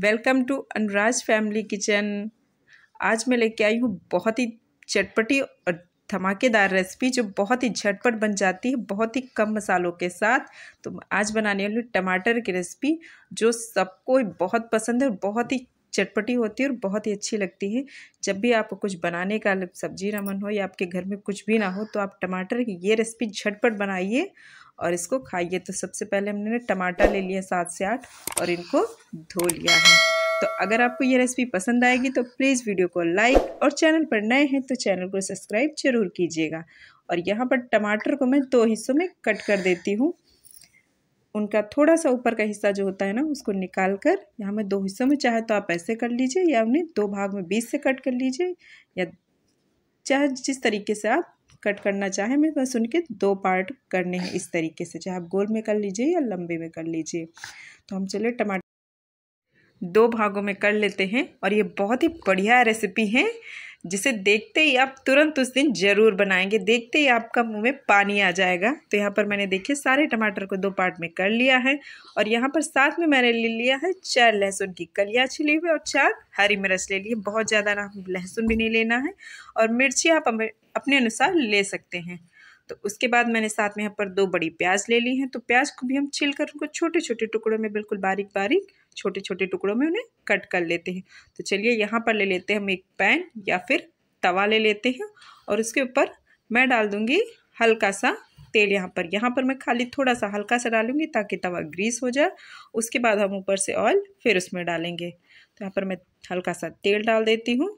welcome to Anuraj family kitchen आज मैं लेके आई हूँ बहुत ही चटपटी और धमाकेदार रेसिपी जो बहुत ही झटपट बन जाती है बहुत ही कम मसालों के साथ तो आज बनाने वाली टमाटर की रेसिपी जो सबको बहुत पसंद है और बहुत ही चटपटी होती है और बहुत ही अच्छी लगती है जब भी आपको कुछ बनाने का सब्जी ना मन हो या आपके घर में कुछ भी ना हो तो आप टमाटर की ये रेसिपी झटपट बनाइए और इसको खाइए तो सबसे पहले हमने टमाटर ले लिया सात से आठ और इनको धो लिया है तो अगर आपको ये रेसिपी पसंद आएगी तो प्लीज़ वीडियो को लाइक और चैनल पर नए हैं तो चैनल को सब्सक्राइब जरूर कीजिएगा और यहाँ पर टमाटर को मैं दो हिस्सों में कट कर देती हूँ उनका थोड़ा सा ऊपर का हिस्सा जो होता है ना उसको निकाल कर यहाँ मैं दो हिस्सों में चाहे तो आप ऐसे कर लीजिए या उन्हें दो भाग में बीस से कट कर लीजिए या चाहे जिस तरीके से आप कट करना चाहें मैं बस उनके दो पार्ट करने हैं इस तरीके से चाहे आप गोल में कर लीजिए या लंबे में कर लीजिए तो हम चले टमाटर दो भागों में कर लेते हैं और ये बहुत ही बढ़िया रेसिपी है जिसे देखते ही आप तुरंत उस दिन ज़रूर बनाएंगे देखते ही आपका मुंह में पानी आ जाएगा तो यहाँ पर मैंने देखिए सारे टमाटर को दो पार्ट में कर लिया है और यहाँ पर साथ में मैंने ले लिया है चार लहसुन की कलिया छिली हुई और चार हरी मिर्च ले लिए बहुत ज़्यादा ना लहसुन भी नहीं लेना है और मिर्ची आप अपने अनुसार ले सकते हैं तो उसके बाद मैंने साथ में यहाँ पर दो बड़ी प्याज ले ली है तो प्याज को भी हम छील कर उनको छोटे छोटे टुकड़ों में बिल्कुल बारीक बारीक छोटे छोटे टुकड़ों में उन्हें कट कर लेते हैं तो चलिए यहाँ पर ले लेते हैं हम एक पैन या फिर तवा ले लेते हैं और उसके ऊपर मैं डाल दूँगी हल्का सा तेल यहाँ पर यहाँ पर मैं खाली थोड़ा सा हल्का सा डालूंगी ताकि तवा ग्रीस हो जाए उसके बाद हम ऊपर से ऑयल फिर उसमें डालेंगे तो यहाँ पर मैं हल्का सा तेल डाल देती हूँ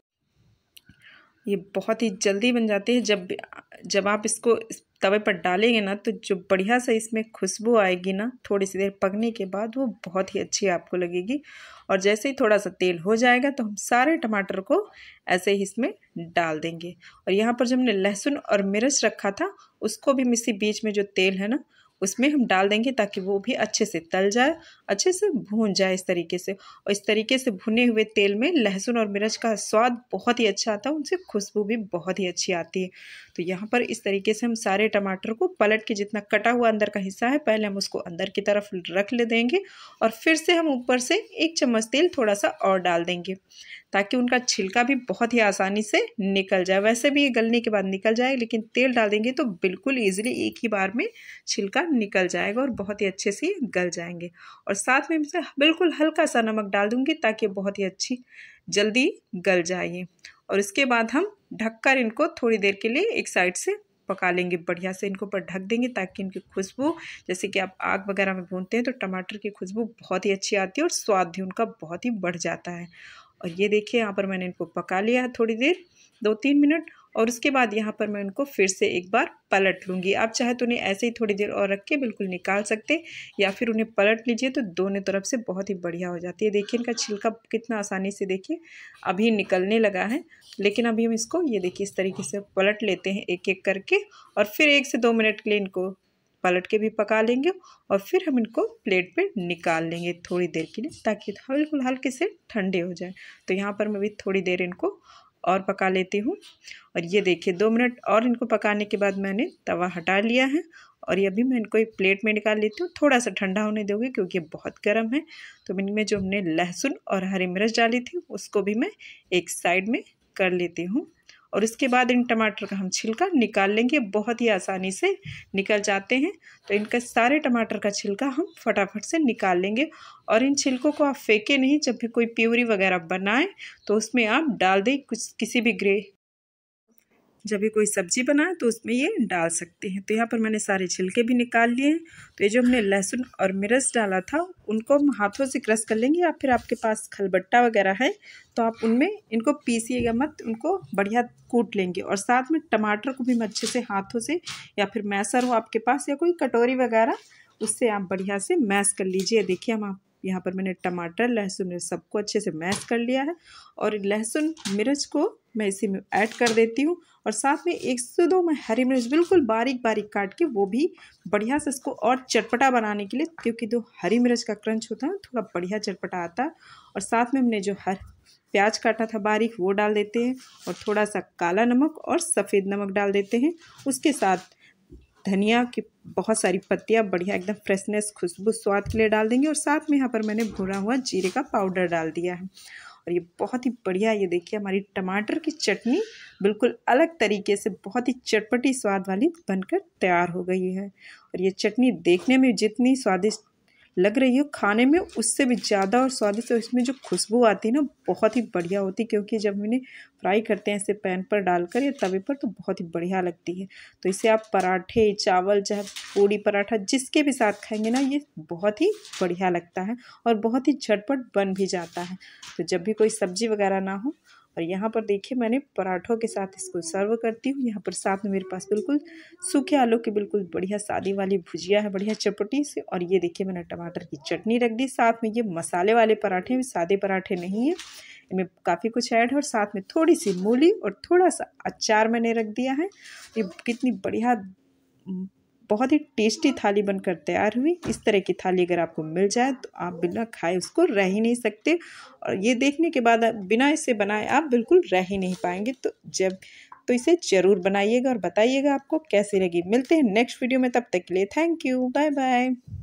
ये बहुत ही जल्दी बन जाती है जब जब आप इसको तवे पर डालेंगे ना तो जो बढ़िया से इसमें खुशबू आएगी ना थोड़ी सी देर पकने के बाद वो बहुत ही अच्छी आपको लगेगी और जैसे ही थोड़ा सा तेल हो जाएगा तो हम सारे टमाटर को ऐसे ही इसमें डाल देंगे और यहाँ पर जो हमने लहसुन और मिर्च रखा था उसको भी हम इसी बीच में जो तेल है ना उसमें हम डाल देंगे ताकि वो भी अच्छे से तल जाए अच्छे से भून जाए इस तरीके से और इस तरीके से भुने हुए तेल में लहसुन और मिर्च का स्वाद बहुत ही अच्छा आता है उनसे खुशबू भी बहुत ही अच्छी आती है तो यहाँ पर इस तरीके से हम सारे टमाटर को पलट के जितना कटा हुआ अंदर का हिस्सा है पहले हम उसको अंदर की तरफ रख ले देंगे और फिर से हम ऊपर से एक चम्मच तेल थोड़ा सा और डाल देंगे ताकि उनका छिलका भी बहुत ही आसानी से निकल जाए वैसे भी ये गलने के बाद निकल जाए लेकिन तेल डाल देंगे तो बिल्कुल ईजिली एक ही बार में छिलका निकल जाएगा और बहुत ही अच्छे से गल जाएंगे और साथ में बिल्कुल हल्का सा नमक डाल दूँगी ताकि बहुत ही अच्छी जल्दी गल जाइए और इसके बाद हम ढककर इनको थोड़ी देर के लिए एक साइड से पका लेंगे बढ़िया से इनको ऊपर ढक देंगे ताकि इनकी खुशबू जैसे कि आप आग वगैरह में भूनते हैं तो टमाटर की खुशबू बहुत ही अच्छी आती है और स्वाद भी उनका बहुत ही बढ़ जाता है और ये देखिए यहाँ पर मैंने इनको पका लिया है थोड़ी देर दो तीन मिनट और उसके बाद यहाँ पर मैं उनको फिर से एक बार पलट लूँगी आप चाहे तो उन्हें ऐसे ही थोड़ी देर और रख के बिल्कुल निकाल सकते या फिर उन्हें पलट लीजिए तो दोनों तरफ से बहुत ही बढ़िया हो जाती है देखिए इनका छिलका कितना आसानी से देखिए अभी निकलने लगा है लेकिन अभी हम इसको ये देखिए इस तरीके से पलट लेते हैं एक एक करके और फिर एक से दो मिनट के लिए इनको पलट के भी पका लेंगे और फिर हम इनको प्लेट पे निकाल लेंगे थोड़ी देर के लिए ताकि बिल्कुल हल्के से ठंडे हो जाए तो यहाँ पर मैं भी थोड़ी देर इनको और पका लेती हूँ और ये देखिए दो मिनट और इनको पकाने के बाद मैंने तवा हटा लिया है और ये अभी मैं इनको एक प्लेट में निकाल लेती हूँ थोड़ा सा ठंडा होने दोगे क्योंकि बहुत गर्म है तो इनमें जो हमने लहसुन और हरी मिर्च डाली थी उसको भी मैं एक साइड में कर लेती हूँ और इसके बाद इन टमाटर का हम छिलका निकाल लेंगे बहुत ही आसानी से निकल जाते हैं तो इनका सारे टमाटर का छिलका हम फटाफट से निकाल लेंगे और इन छिलकों को आप फेंके नहीं जब भी कोई प्यूरी वगैरह बनाएं तो उसमें आप डाल दें कुछ किसी भी ग्रे जब भी कोई सब्जी बनाए तो उसमें ये डाल सकते हैं तो यहाँ पर मैंने सारे छिलके भी निकाल लिए हैं तो ये जो हमने लहसुन और मिर्च डाला था उनको हम हाथों से क्रश कर लेंगे या फिर आपके पास खलबट्टा वगैरह है तो आप उनमें इनको पीसीएगा मत उनको बढ़िया कूट लेंगे और साथ में टमाटर को भी अच्छे से हाथों से या फिर मैसर हो आपके पास या कोई कटोरी वगैरह उससे आप बढ़िया से मैस कर लीजिए देखिए हम आप यहाँ पर मैंने टमाटर लहसुन सबको अच्छे से मैश कर लिया है और लहसुन मिर्च को मैं इसी में ऐड कर देती हूँ और साथ में एक से दो मैं हरी मिर्च बिल्कुल बारीक बारीक काट के वो भी बढ़िया से इसको और चटपटा बनाने के लिए क्योंकि जो हरी मिर्च का क्रंच होता है थोड़ा बढ़िया चटपटा आता है और साथ में हमने जो हर प्याज काटा था बारीक वो डाल देते हैं और थोड़ा सा काला नमक और सफ़ेद नमक डाल देते हैं उसके साथ धनिया की बहुत सारी पत्तियाँ बढ़िया एकदम फ्रेशनेस खुशबू स्वाद के लिए डाल देंगे और साथ में यहाँ पर मैंने भुना हुआ जीरे का पाउडर डाल दिया है और ये बहुत ही बढ़िया ये देखिए हमारी टमाटर की चटनी बिल्कुल अलग तरीके से बहुत ही चटपटी स्वाद वाली बनकर तैयार हो गई है और ये चटनी देखने में जितनी स्वादिष्ट लग रही हो खाने में उससे भी ज़्यादा और स्वादिष्ट और इसमें जो खुशबू आती है ना बहुत ही बढ़िया होती है क्योंकि जब इन्हें फ्राई करते हैं ऐसे पैन पर डालकर या तवे पर तो बहुत ही बढ़िया लगती है तो इसे आप पराठे चावल चाहे पूड़ी पराठा जिसके भी साथ खाएंगे ना ये बहुत ही बढ़िया लगता है और बहुत ही झटपट बन भी जाता है तो जब भी कोई सब्ज़ी वगैरह ना हो और यहाँ पर देखिए मैंने पराठों के साथ इसको सर्व करती हूँ यहाँ पर साथ में मेरे पास बिल्कुल सूखे आलू की बिल्कुल बढ़िया सादी वाली भुजिया है बढ़िया चपटी से और ये देखिए मैंने टमाटर की चटनी रख दी साथ में ये मसाले वाले पराठे हैं सादे पराठे नहीं हैं इनमें काफ़ी कुछ ऐड है और साथ में थोड़ी सी मूली और थोड़ा सा अचार मैंने रख दिया है ये कितनी बढ़िया बहुत ही टेस्टी थाली बनकर तैयार हुई इस तरह की थाली अगर आपको मिल जाए तो आप बिना खाए उसको रह ही नहीं सकते और ये देखने के बाद बिना इसे बनाए आप बिल्कुल रह ही नहीं पाएंगे तो जब तो इसे ज़रूर बनाइएगा और बताइएगा आपको कैसी लगी मिलते हैं नेक्स्ट वीडियो में तब तक के लिए थैंक यू बाय बाय